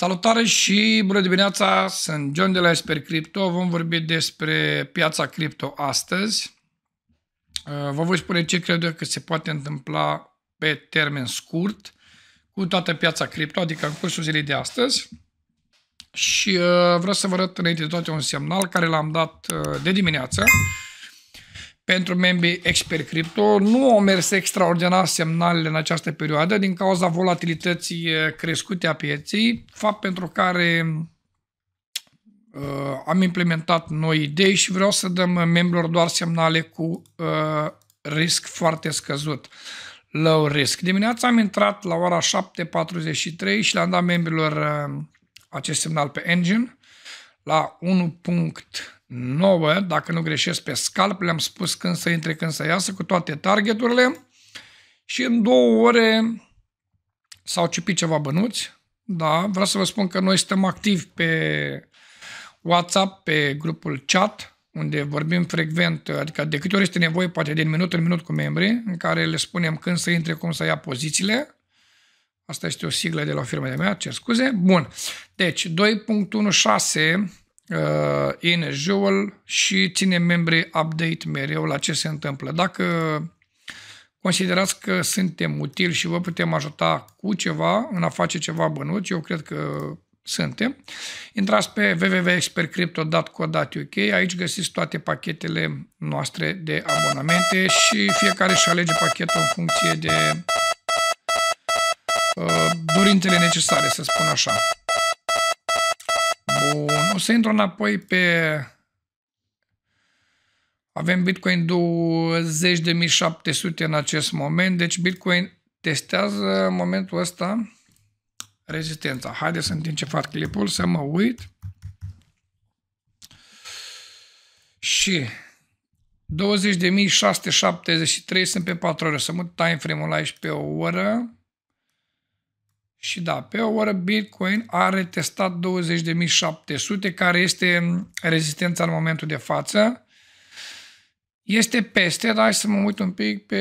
Salutare și bună dimineața! Sunt John de la Esper Crypto. Vom vorbi despre piața cripto astăzi. Uh, vă voi spune ce cred eu că se poate întâmpla pe termen scurt cu toată piața cripto, adică în cursul zilei de astăzi. Și uh, vreau să vă arăt înainte de toate un semnal care l-am dat uh, de dimineață. Pentru membrii expert cripto nu au mers extraordinar semnalele în această perioadă din cauza volatilității eh, crescute a pieței, fapt pentru care uh, am implementat noi idei și vreau să dăm membrilor doar semnale cu uh, risc foarte scăzut, low risk. Dimineața am intrat la ora 7.43 și le-am dat membrilor uh, acest semnal pe engine la 1.9, dacă nu greșesc pe scalp, le-am spus când să intre, când să iasă, cu toate targeturile și în două ore s-au cipit ceva bănuți, da, vreau să vă spun că noi suntem activi pe WhatsApp, pe grupul chat, unde vorbim frecvent, adică de câte ori este nevoie, poate din minut în minut cu membrii, în care le spunem când să intre, cum să ia pozițiile. Asta este o siglă de la firma de mea, cer scuze. Bun. Deci, 2.16 uh, inj și ține membrii update mereu la ce se întâmplă. Dacă considerați că suntem utili și vă putem ajuta cu ceva, în a face ceva bănuț, eu cred că suntem. Intrați pe www.expertcrypto.co.uk, aici găsiți toate pachetele noastre de abonamente și fiecare își alege pachetul în funcție de uh, durintele necesare, să spun așa. Bun. O să intru înapoi pe... Avem Bitcoin 20.700 în acest moment, deci Bitcoin testează în momentul ăsta rezistența. Haideți să întind ce fac clipul, să mă uit. Și 20.673 sunt pe 4 ore. Să mut time frame-ul aici pe o oră. Și da, pe o oră Bitcoin a retestat 20.700, care este mm, rezistența în momentul de față. Este peste, dar hai să mă uit un pic pe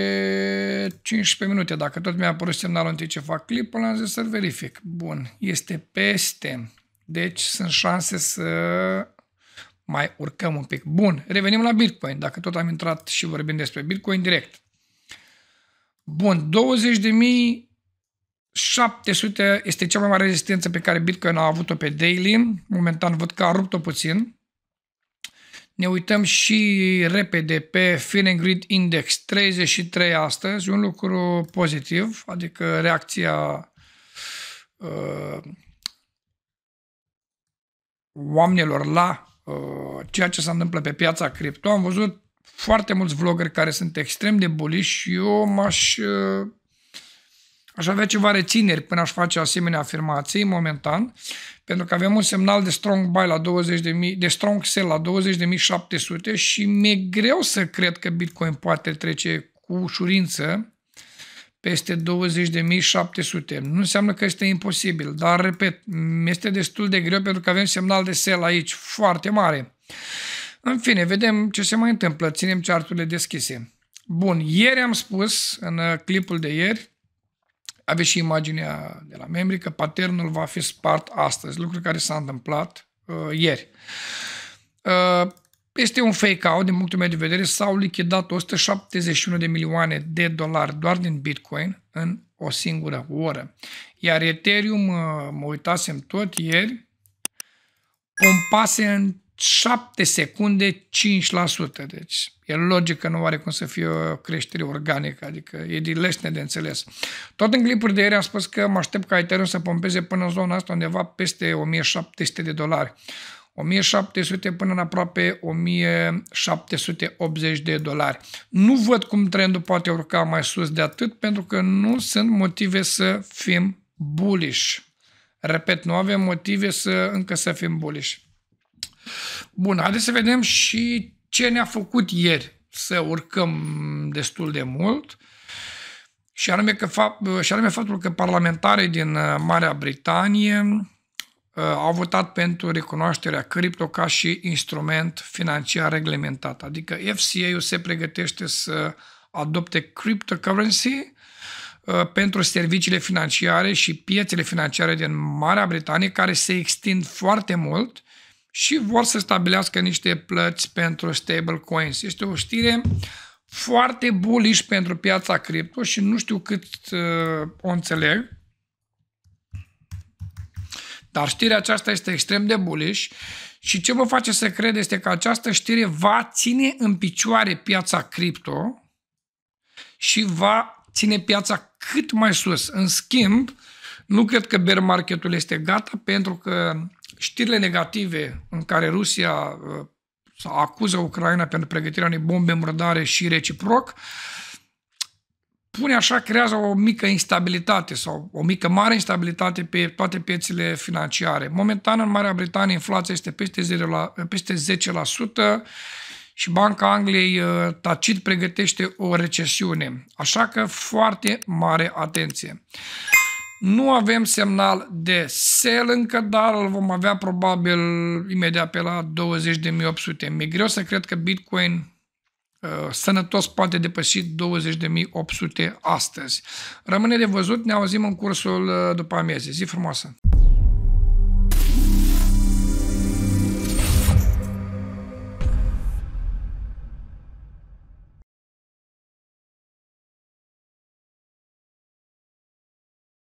15 minute. Dacă tot mi-a apărut semnalul în ce fac clipul, am zis să-l verific. Bun, este peste. Deci sunt șanse să mai urcăm un pic. Bun, revenim la Bitcoin, dacă tot am intrat și vorbim despre Bitcoin direct. Bun, 20.000 700 este cea mai mare rezistență pe care Bitcoin a avut-o pe daily. Momentan văd că a rupt-o puțin. Ne uităm și repede pe Feeling Grid Index 33 astăzi, un lucru pozitiv, adică reacția uh, oamenilor la uh, ceea ce se întâmplă pe piața cripto. Am văzut foarte mulți vloggeri care sunt extrem de buliși și eu m-aș uh, Aș avea ceva rețineri până aș face asemenea afirmații momentan, pentru că avem un semnal de strong buy la 20 de, mii, de strong sell la 20.700 și mi-e greu să cred că Bitcoin poate trece cu ușurință peste 20.700. Nu înseamnă că este imposibil, dar, repet, este destul de greu pentru că avem semnal de sell aici foarte mare. În fine, vedem ce se mai întâmplă, ținem charturile deschise. Bun, ieri am spus, în clipul de ieri, aveți și imaginea de la membri că paternul va fi spart astăzi, lucru care s-a întâmplat uh, ieri. Uh, este un fake-out din punctul meu de vedere. S-au lichidat 171 de milioane de dolari doar din Bitcoin în o singură oră. Iar Ethereum, uh, mă uitasem tot ieri, pompase în 7 secunde 5%. Deci e logic că nu are cum să fie o creștere organică, adică e din lesne de înțeles. Tot în clipuri de ieri am spus că mă aștept ca Ethereum să pompeze până în zona asta undeva peste 1700 de dolari. 1700 până în aproape 1780 de dolari. Nu văd cum trendul poate urca mai sus de atât pentru că nu sunt motive să fim bullish. Repet, nu avem motive să încă să fim bullish. Bun, haideți să vedem și ce ne-a făcut ieri să urcăm destul de mult și anume, că fa- și anume faptul că parlamentarii din uh, Marea Britanie uh, au votat pentru recunoașterea cripto ca și instrument financiar reglementat. Adică FCA-ul se pregătește să adopte cryptocurrency uh, pentru serviciile financiare și piețele financiare din Marea Britanie, care se extind foarte mult și vor să stabilească niște plăți pentru stablecoins. Este o știre foarte bullish pentru piața cripto și nu știu cât uh, o înțeleg. Dar știrea aceasta este extrem de bullish și ce vă face să cred este că această știre va ține în picioare piața cripto și va ține piața cât mai sus. În schimb, uh, nu cred că bear marketul este gata pentru că știrile negative în care Rusia uh, acuză Ucraina pentru pregătirea unei bombe murdare și reciproc, pune așa, creează o mică instabilitate sau o mică mare instabilitate pe toate piețele financiare. Momentan în Marea Britanie inflația este peste 10%, la, peste 10% și Banca Angliei uh, tacit pregătește o recesiune. Așa că foarte mare atenție. Nu avem semnal de sell încă, dar îl vom avea probabil imediat pe la 20.800. Mi-e greu să cred că Bitcoin uh, sănătos poate depăși 20.800 astăzi. Rămâne de văzut, ne auzim în cursul uh, după amiază. Zi frumoasă!